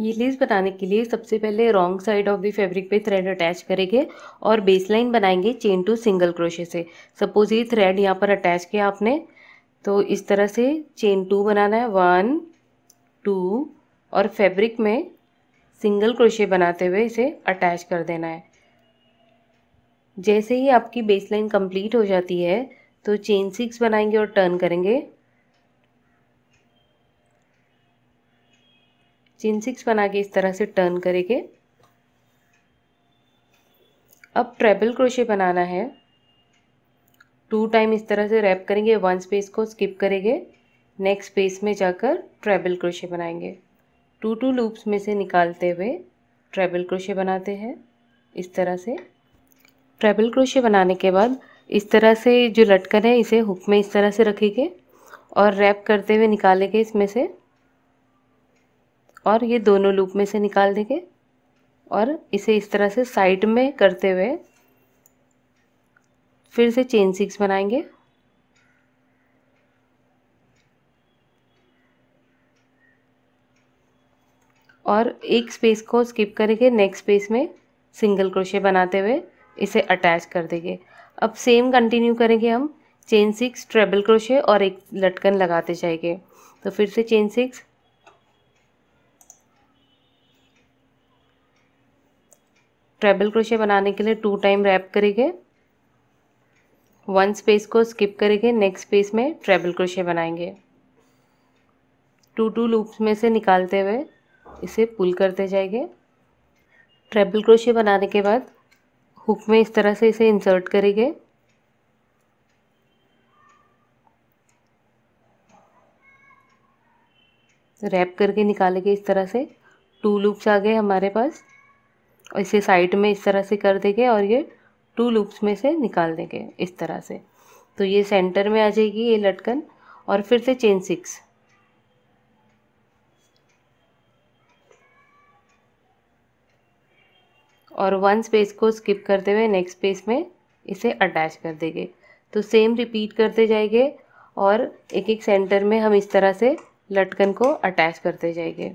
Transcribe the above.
ये लेस बनाने के लिए सबसे पहले wrong side of the fabric पे थ्रेड अटैच करेंगे और बेस लाइन बनाएंगे चेन टू सिंगल क्रोशे से सपोज ये थ्रेड यहाँ पर अटैच किया आपने तो इस तरह से चेन टू बनाना है वन टू और फैब्रिक में सिंगल क्रोशे बनाते हुए इसे अटैच कर देना है जैसे ही आपकी बेस लाइन कम्प्लीट हो जाती है तो चेन सिक्स बनाएंगे और टर्न करेंगे चेन सिक्स बना के इस तरह से टर्न करेंगे अब ट्रेबल क्रोशे बनाना है टू टाइम इस तरह से रैप करेंगे वन स्पेस को स्किप करेंगे नेक्स्ट स्पेस में जाकर ट्रेबल क्रोशे बनाएंगे टू टू लूप्स में से निकालते हुए ट्रेबल क्रोशे बनाते हैं इस तरह से ट्रेबल क्रोशे बनाने के बाद इस तरह से जो लटकन है इसे हुक में इस तरह से रखेंगे और रैप करते हुए निकालेंगे इसमें से और ये दोनों लूप में से निकाल देंगे और इसे इस तरह से साइड में करते हुए फिर से चेन सिक्स बनाएंगे और एक स्पेस को स्किप करेंगे नेक्स्ट स्पेस में सिंगल क्रोशे बनाते हुए इसे अटैच कर देंगे अब सेम कंटिन्यू करेंगे हम चेन सिक्स ट्रेबल क्रोशे और एक लटकन लगाते जाएंगे तो फिर से चेन सिक्स ट्रेबल क्रोशे बनाने के लिए टू टाइम रैप करेंगे वन स्पेस को स्किप करेंगे नेक्स्ट स्पेस में ट्रेबल क्रोशे बनाएंगे टू टू लूप्स में से निकालते हुए इसे पुल करते जाएंगे ट्रेबल क्रोशे बनाने के बाद हुक में इस तरह से इसे इंसर्ट करेंगे रैप करके निकालेंगे इस तरह से टू लूप्स आ गए हमारे पास इसे साइड में इस तरह से कर देंगे और ये टू लूप्स में से निकाल देंगे इस तरह से तो ये सेंटर में आ जाएगी ये लटकन और फिर से चेन सिक्स और वन स्पेस को स्किप करते हुए नेक्स्ट स्पेस में इसे अटैच कर देंगे तो सेम रिपीट करते जाएंगे और एक एक सेंटर में हम इस तरह से लटकन को अटैच करते जाएंगे